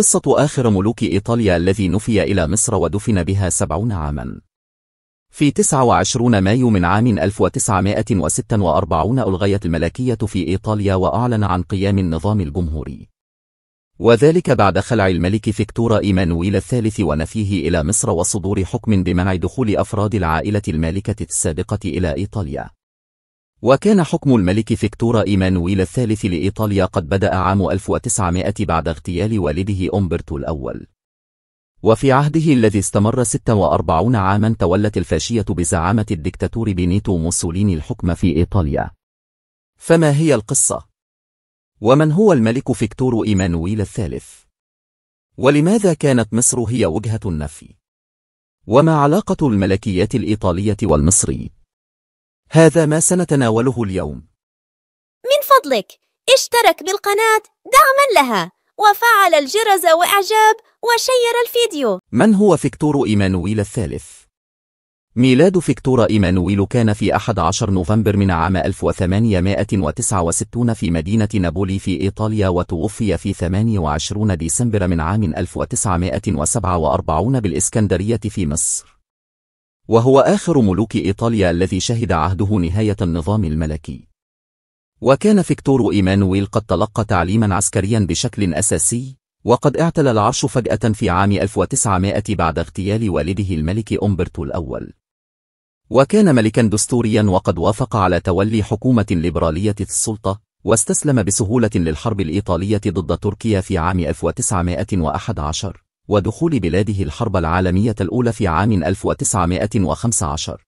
قصة آخر ملوك إيطاليا الذي نفي إلى مصر ودفن بها سبعون عاما في 29 مايو من عام 1946 ألغيت الملكية في إيطاليا وأعلن عن قيام النظام الجمهوري وذلك بعد خلع الملك فيكتور إيمانويل الثالث ونفيه إلى مصر وصدور حكم بمنع دخول أفراد العائلة المالكة السابقة إلى إيطاليا وكان حكم الملك فيكتورا إيمانويل الثالث لإيطاليا قد بدأ عام 1900 بعد اغتيال والده أمبرتو الأول وفي عهده الذي استمر 46 عاما تولت الفاشية بزعامة الدكتاتور بينيتو موسوليني الحكم في إيطاليا فما هي القصة؟ ومن هو الملك فيكتور إيمانويل الثالث؟ ولماذا كانت مصر هي وجهة النفي؟ وما علاقة الملكيات الإيطالية والمصري؟ هذا ما سنتناوله اليوم من فضلك اشترك بالقناة دعما لها وفعل الجرس وإعجاب وشير الفيديو من هو فيكتور إيمانويل الثالث؟ ميلاد فيكتور إيمانويل كان في 11 نوفمبر من عام 1869 في مدينة نابولي في إيطاليا وتوفي في 28 ديسمبر من عام 1947 بالإسكندرية في مصر وهو آخر ملوك إيطاليا الذي شهد عهده نهاية النظام الملكي وكان فيكتور إيمانويل قد تلقى تعليما عسكريا بشكل أساسي وقد اعتلى العرش فجأة في عام 1900 بعد اغتيال والده الملك أمبرتو الأول وكان ملكا دستوريا وقد وافق على تولي حكومة ليبرالية السلطة واستسلم بسهولة للحرب الإيطالية ضد تركيا في عام 1911 ودخول بلاده الحرب العالمية الأولى في عام 1915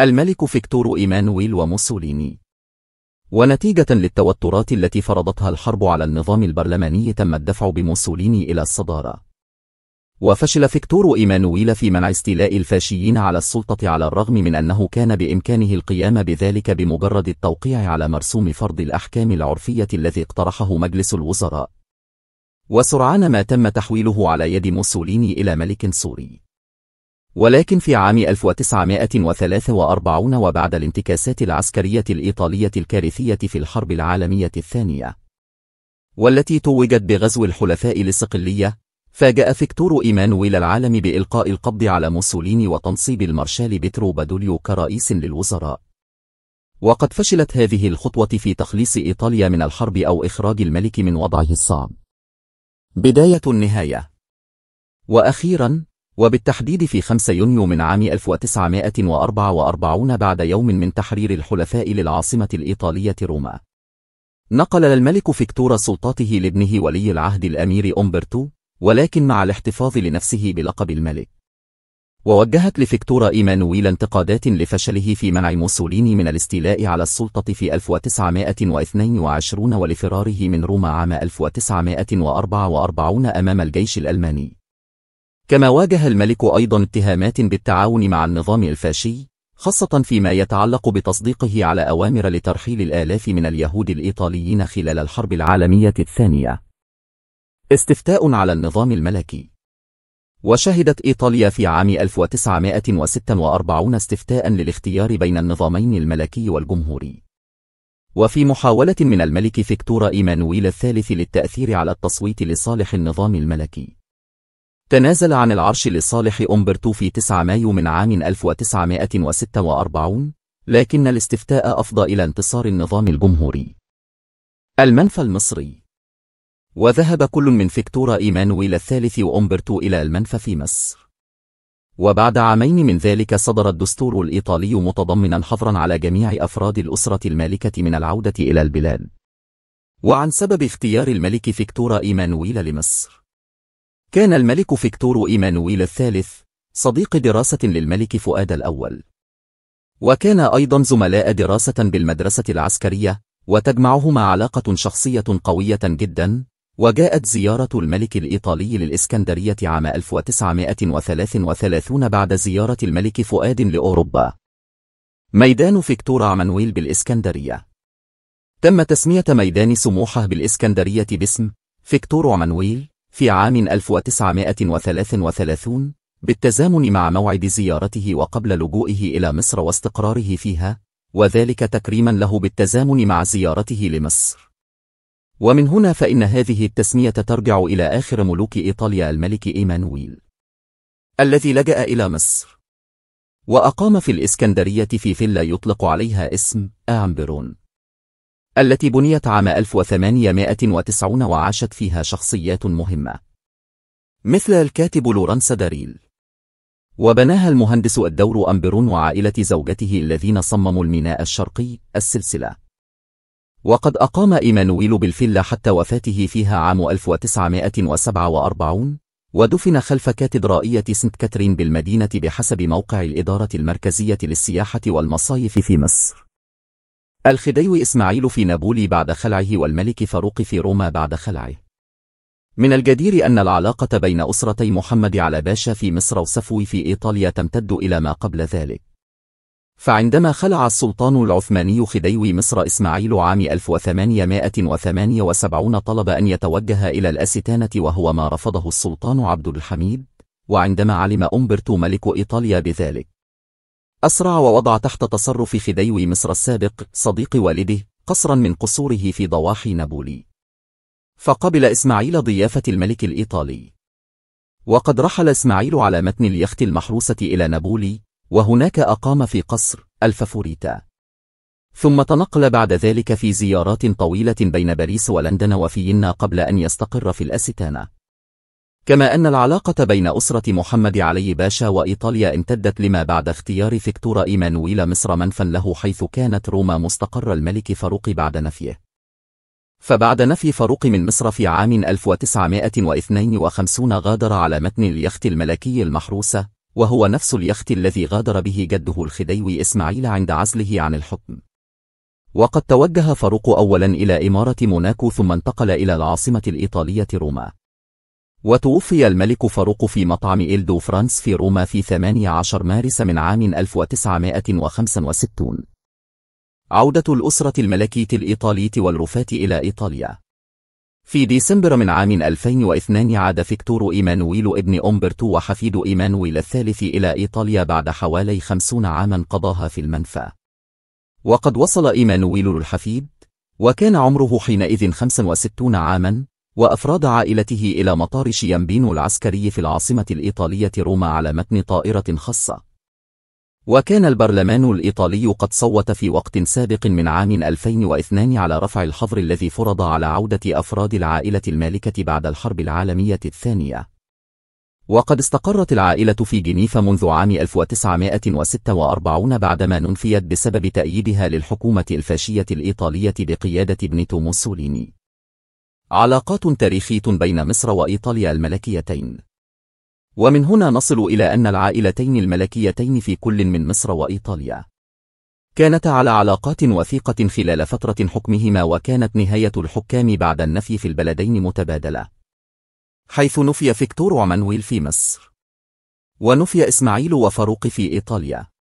الملك فيكتور إيمانويل وموسوليني ونتيجة للتوترات التي فرضتها الحرب على النظام البرلماني تم الدفع بموسوليني إلى الصدارة وفشل فيكتور إيمانويل في منع استيلاء الفاشيين على السلطة على الرغم من أنه كان بإمكانه القيام بذلك بمجرد التوقيع على مرسوم فرض الأحكام العرفية الذي اقترحه مجلس الوزراء وسرعان ما تم تحويله على يد موسوليني إلى ملك سوري ولكن في عام 1943 وبعد الانتكاسات العسكرية الإيطالية الكارثية في الحرب العالمية الثانية والتي توجت بغزو الحلفاء لصقلية فاجأ فيكتور إيمانويل العالم بإلقاء القبض على موسوليني وتنصيب المارشال بيترو بادوليو كرئيس للوزراء وقد فشلت هذه الخطوة في تخليص إيطاليا من الحرب أو إخراج الملك من وضعه الصعب بداية النهاية وأخيرا وبالتحديد في 5 يونيو من عام 1944 بعد يوم من تحرير الحلفاء للعاصمة الإيطالية روما نقل الملك فيكتور سلطاته لابنه ولي العهد الأمير أمبرتو ولكن مع الاحتفاظ لنفسه بلقب الملك ووجهت لفيكتورا إيمانويل انتقادات لفشله في منع موسوليني من الاستيلاء على السلطة في 1922 ولفراره من روما عام 1944 أمام الجيش الألماني كما واجه الملك أيضا اتهامات بالتعاون مع النظام الفاشي خاصة فيما يتعلق بتصديقه على أوامر لترحيل الآلاف من اليهود الإيطاليين خلال الحرب العالمية الثانية استفتاء على النظام الملكي وشهدت إيطاليا في عام 1946 استفتاء للاختيار بين النظامين الملكي والجمهوري وفي محاولة من الملك فيكتور إيمانويل الثالث للتأثير على التصويت لصالح النظام الملكي تنازل عن العرش لصالح أمبرتو في 9 مايو من عام 1946 لكن الاستفتاء أفضى إلى انتصار النظام الجمهوري المنفى المصري وذهب كل من فيكتورا إيمانويل الثالث وأمبرتو إلى المنفى في مصر وبعد عامين من ذلك صدر الدستور الإيطالي متضمنا حظرا على جميع أفراد الأسرة المالكة من العودة إلى البلاد وعن سبب اختيار الملك فيكتورا إيمانويل لمصر كان الملك فيكتور إيمانويل الثالث صديق دراسة للملك فؤاد الأول وكان أيضا زملاء دراسة بالمدرسة العسكرية وتجمعهما علاقة شخصية قوية جدا وجاءت زيارة الملك الإيطالي للإسكندرية عام 1933 بعد زيارة الملك فؤاد لأوروبا. ميدان فيكتور عمانويل بالإسكندرية تم تسمية ميدان سموحة بالإسكندرية باسم فيكتور عمانويل في عام 1933 بالتزامن مع موعد زيارته وقبل لجوئه إلى مصر واستقراره فيها، وذلك تكريما له بالتزامن مع زيارته لمصر. ومن هنا فإن هذه التسمية ترجع إلى آخر ملوك إيطاليا الملك إيمانويل الذي لجأ إلى مصر وأقام في الإسكندرية في فيلا يطلق عليها اسم أعمبرون التي بنيت عام 1890 وعاشت فيها شخصيات مهمة مثل الكاتب لورانس داريل وبناها المهندس الدور أمبرون وعائلة زوجته الذين صمموا الميناء الشرقي السلسلة وقد أقام إيمانويل بالفيلا حتى وفاته فيها عام 1947 ودفن خلف كاتدرائية سنت كاترين بالمدينة بحسب موقع الإدارة المركزية للسياحة والمصايف في مصر الخديوي إسماعيل في نابولي بعد خلعه والملك فاروق في روما بعد خلعه من الجدير أن العلاقة بين أسرتي محمد على باشا في مصر وصفوي في إيطاليا تمتد إلى ما قبل ذلك فعندما خلع السلطان العثماني خديوي مصر إسماعيل عام 1878 طلب أن يتوجه إلى الأستانة وهو ما رفضه السلطان عبد الحميد وعندما علم أمبرتو ملك إيطاليا بذلك أسرع ووضع تحت تصرف خديوي مصر السابق صديق والده قصرا من قصوره في ضواحي نابولي فقبل إسماعيل ضيافة الملك الإيطالي وقد رحل إسماعيل على متن اليخت المحروسة إلى نابولي وهناك أقام في قصر الفافوريتا ثم تنقل بعد ذلك في زيارات طويلة بين باريس ولندن وفيينا قبل أن يستقر في الأستانة كما أن العلاقة بين أسرة محمد علي باشا وإيطاليا امتدت لما بعد اختيار فيكتور إيمانويل مصر منفا له حيث كانت روما مستقر الملك فاروق بعد نفيه فبعد نفي فاروق من مصر في عام 1952 غادر على متن اليخت الملكي المحروسة وهو نفس اليخت الذي غادر به جده الخديوي إسماعيل عند عزله عن الحكم وقد توجه فاروق أولا إلى إمارة موناكو ثم انتقل إلى العاصمة الإيطالية روما وتوفي الملك فاروق في مطعم إلدو فرانس في روما في 18 مارس من عام 1965 عودة الأسرة الملكية الإيطالية والرفات إلى إيطاليا في ديسمبر من عام 2002 عاد فيكتور إيمانويل ابن أمبرتو وحفيد إيمانويل الثالث إلى إيطاليا بعد حوالي خمسون عاما قضاها في المنفى وقد وصل إيمانويل الحفيد وكان عمره حينئذ 65 عاما وأفراد عائلته إلى مطار شيامبينو العسكري في العاصمة الإيطالية روما على متن طائرة خاصة وكان البرلمان الإيطالي قد صوت في وقت سابق من عام 2002 على رفع الحظر الذي فرض على عودة أفراد العائلة المالكة بعد الحرب العالمية الثانية وقد استقرت العائلة في جنيف منذ عام 1946 بعدما ننفيت بسبب تأييدها للحكومة الفاشية الإيطالية بقيادة بنيتو موسوليني. علاقات تاريخية بين مصر وإيطاليا الملكيتين ومن هنا نصل إلى أن العائلتين الملكيتين في كل من مصر وإيطاليا كانتا على علاقات وثيقة خلال فترة حكمهما وكانت نهاية الحكام بعد النفي في البلدين متبادلة حيث نفي فيكتور عمانويل في مصر ونفي إسماعيل وفاروق في إيطاليا